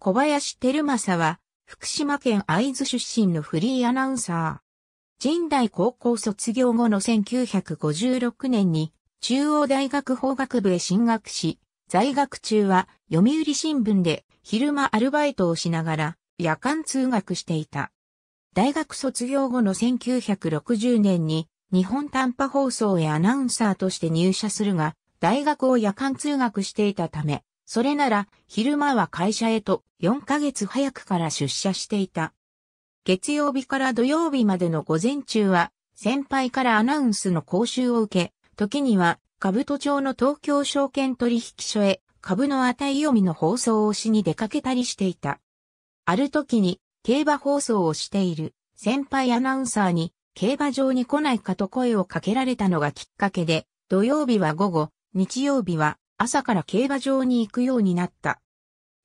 小林照正は、福島県会津出身のフリーアナウンサー。神代高校卒業後の1956年に、中央大学法学部へ進学し、在学中は読売新聞で昼間アルバイトをしながら夜間通学していた。大学卒業後の1960年に日本短波放送へアナウンサーとして入社するが、大学を夜間通学していたため、それなら、昼間は会社へと4ヶ月早くから出社していた。月曜日から土曜日までの午前中は、先輩からアナウンスの講習を受け、時には、株都庁の東京証券取引所へ、株の値読みの放送をしに出かけたりしていた。ある時に、競馬放送をしている、先輩アナウンサーに、競馬場に来ないかと声をかけられたのがきっかけで、土曜日は午後、日曜日は朝から競馬場に行くようになった。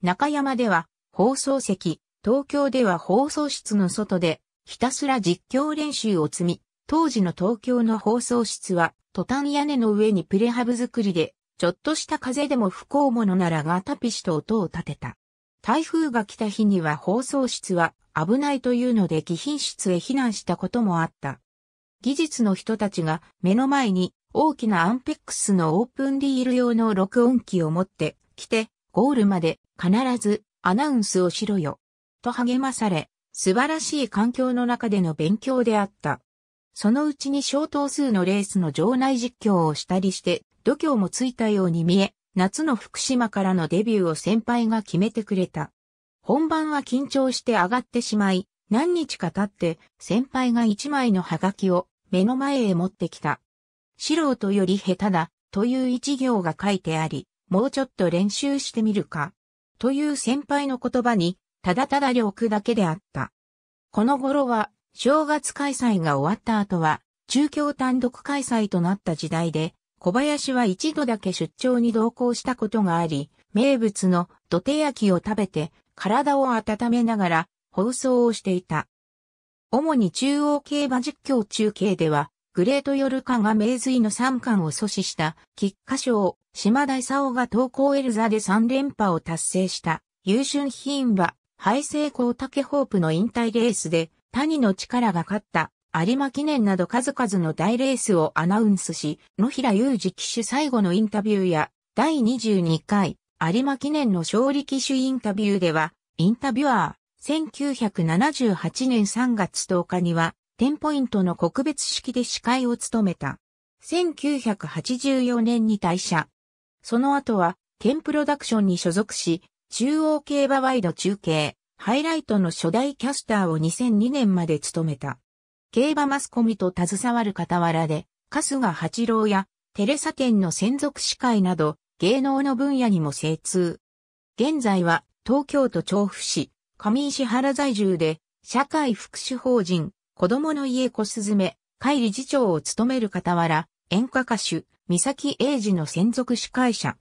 中山では放送席、東京では放送室の外でひたすら実況練習を積み、当時の東京の放送室はトタン屋根の上にプレハブ作りで、ちょっとした風でも不幸者ならがタピシと音を立てた。台風が来た日には放送室は危ないというので貴賓室へ避難したこともあった。技術の人たちが目の前に大きなアンペックスのオープンリール用の録音機を持ってきて、ゴールまで必ずアナウンスをしろよ。と励まされ、素晴らしい環境の中での勉強であった。そのうちに小等数のレースの場内実況をしたりして、度胸もついたように見え、夏の福島からのデビューを先輩が決めてくれた。本番は緊張して上がってしまい、何日か経って先輩が一枚のハガキを目の前へ持ってきた。素人より下手だ、という一行が書いてあり、もうちょっと練習してみるか。という先輩の言葉に、ただただ良くだけであった。この頃は、正月開催が終わった後は、中京単独開催となった時代で、小林は一度だけ出張に同行したことがあり、名物の土手焼きを食べて、体を温めながら、放送をしていた。主に中央競馬実況中継では、グレートヨルカが名水の三冠を阻止した菊花賞、島田勲が東高エルザで3連覇を達成した優春品は、敗成功竹ホープの引退レースで、谷の力が勝った有馬記念など数々の大レースをアナウンスし、野平雄二騎手最後のインタビューや、第22回有馬記念の勝利騎手インタビューでは、インタビュアー、1978年3月10日には、テンポイントの告別式で司会を務めた。1984年に退社。その後は、ケンプロダクションに所属し、中央競馬ワイド中継、ハイライトの初代キャスターを2002年まで務めた。競馬マスコミと携わる傍らで、春日八郎やテレサ店の専属司会など、芸能の分野にも精通。現在は東京都調布市、上石原在住で、社会福祉法人、子供の家小すずめ、会理事長を務める傍ら、演歌歌手、三崎英二の専属司会者。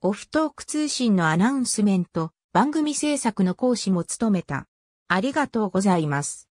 オフトーク通信のアナウンスメント、番組制作の講師も務めた。ありがとうございます。